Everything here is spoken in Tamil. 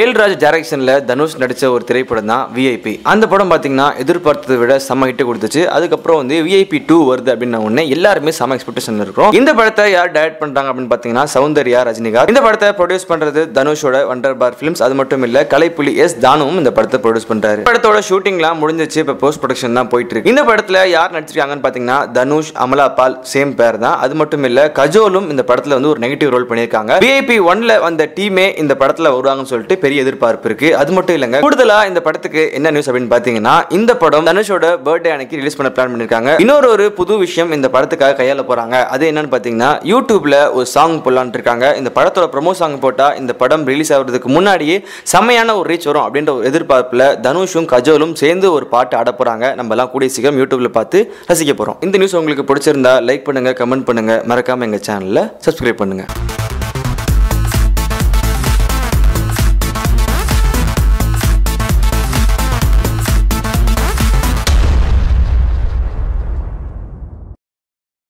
வேல்ராஜ் டைரக்ஷனில் தனுஷ் நடித்த ஒரு திரைப்படம் தான் விஐபி அந்த படம் பார்த்தீங்கன்னா எதிர்பார்த்ததை விட செம்ம ஹிட்டு கொடுத்துச்சு அதுக்கப்புறம் வந்து விஐபி டூ வருது அப்படின்ன உடனே எல்லாருமே செம்ம எக்ஸ்பெக்டேஷன் இருக்கும் இந்த படத்தை யார் டைரக்ட் பண்ணுறாங்க அப்படின்னு பார்த்தீங்கன்னா சௌந்தர்யா ரஜினிகாந்த் இந்த படத்தை ப்ரொடியூஸ் பண்ணுறது தனுஷோட வண்டர் பார் ஃபிலிம்ஸ் அது மட்டும் இல்லை கலைப்புலி எஸ் தானுவும் இந்த படத்தை ப்ரொடியூஸ் பண்ணுறாரு படத்தோட ஷூட்டிங்லாம் முடிஞ்சிச்சு இப்போ போஸ்ட் ப்ரொடக்ஷன் தான் போயிட்டு இருக்கு இந்த படத்தில் யார் நடிச்சிருக்காங்கன்னு பார்த்தீங்கன்னா தனுஷ் அமலா பால் சேம் பேர் தான் அது மட்டும் இல்லை கஜோலும் இந்த படத்தில் வந்து ஒரு நெகட்டிவ் ரோல் பண்ணியிருக்காங்க விஐபி ஒன்ல வந்த டீமே இந்த படத்தில் வருவாங்கன்னு சொல்லிட்டு பெரிய எதிர்பார்ப்பு இருக்கு அது மட்டும் இல்லைங்க கூடுதலா இந்த படத்துக்கு என்ன நியூஸ் அப்படின்னு பாத்தீங்கன்னா இந்த படம் தனுஷோட பர்த்டே அன்னைக்கு ரிலீஸ் பண்ண பிளான் பண்ணிருக்காங்க இன்னொரு ஒரு புது விஷயம் இந்த படத்துக்காக கையால போறாங்க அது என்னன்னு பாத்தீங்கன்னா யூடியூப்ல ஒரு சாங் போடலான் இருக்காங்க இந்த படத்தோட ப்ரொமோ சாங் போட்டா இந்த படம் ரிலீஸ் ஆகுறதுக்கு முன்னாடியே செம்மையான ஒரு ரீச் வரும் அப்படின்ற ஒரு எதிர்பார்ப்புல தனுஷும் கஜோலும் சேர்ந்து ஒரு பாட்டு ஆட போறாங்க நம்ம எல்லாம் கூடிய சீக்கிரம் யூடியூப்ல பார்த்து ரசிக்க போறோம் இந்த நியூஸ் உங்களுக்கு பிடிச்சிருந்தா லைக் பண்ணுங்க கமெண்ட் பண்ணுங்க மறக்காம எங்க சேனல்ல சப்ஸ்கிரைப் பண்ணுங்க